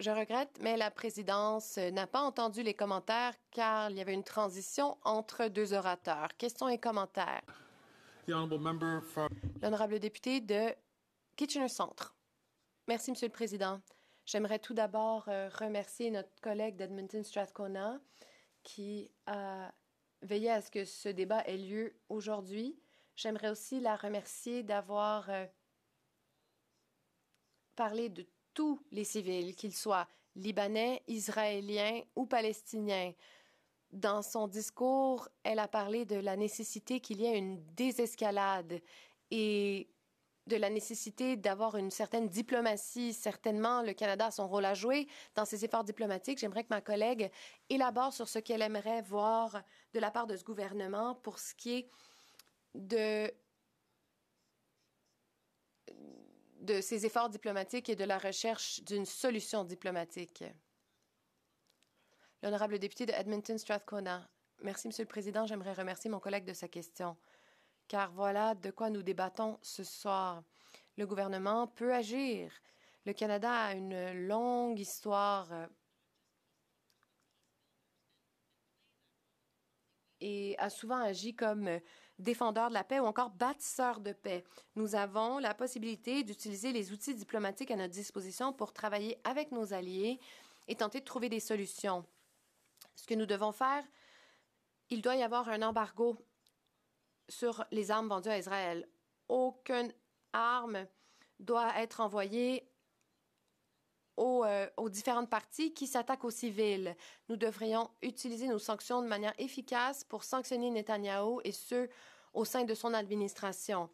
Je regrette, mais la présidence n'a pas entendu les commentaires car il y avait une transition entre deux orateurs. Questions et commentaires. L'honorable député de Kitchener Centre. Merci, Monsieur le Président. J'aimerais tout d'abord euh, remercier notre collègue d'Edmonton Strathcona qui a veillé à ce que ce débat ait lieu aujourd'hui. J'aimerais aussi la remercier d'avoir euh, parlé de tous les civils, qu'ils soient libanais, israéliens ou palestiniens. Dans son discours, elle a parlé de la nécessité qu'il y ait une désescalade et de la nécessité d'avoir une certaine diplomatie. Certainement, le Canada a son rôle à jouer dans ses efforts diplomatiques. J'aimerais que ma collègue élabore sur ce qu'elle aimerait voir de la part de ce gouvernement pour ce qui est de de ses efforts diplomatiques et de la recherche d'une solution diplomatique. L'honorable député de Edmonton Strathcona. Merci, Monsieur le Président. J'aimerais remercier mon collègue de sa question, car voilà de quoi nous débattons ce soir. Le gouvernement peut agir. Le Canada a une longue histoire euh, et a souvent agi comme euh, défendeur de la paix ou encore bâtisseur de paix. Nous avons la possibilité d'utiliser les outils diplomatiques à notre disposition pour travailler avec nos alliés et tenter de trouver des solutions. Ce que nous devons faire, il doit y avoir un embargo sur les armes vendues à Israël. Aucune arme doit être envoyée euh, aux, différentes parties qui s'attaquent aux civils. Nous devrions utiliser nos sanctions de manière efficace pour sanctionner Netanyahu et ceux au sein de son administration.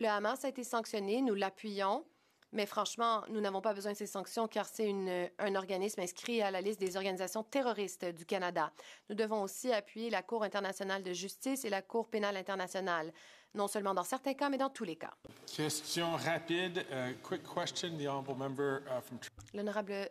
Le Hamas a été sanctionné, nous l'appuyons, mais franchement, nous n'avons pas besoin de ces sanctions car c'est un organisme inscrit à la liste des organisations terroristes du Canada. Nous devons aussi appuyer la Cour internationale de justice et la Cour pénale internationale, non seulement dans certains cas, mais dans tous les cas. Question rapide. Euh, quick question, the uh,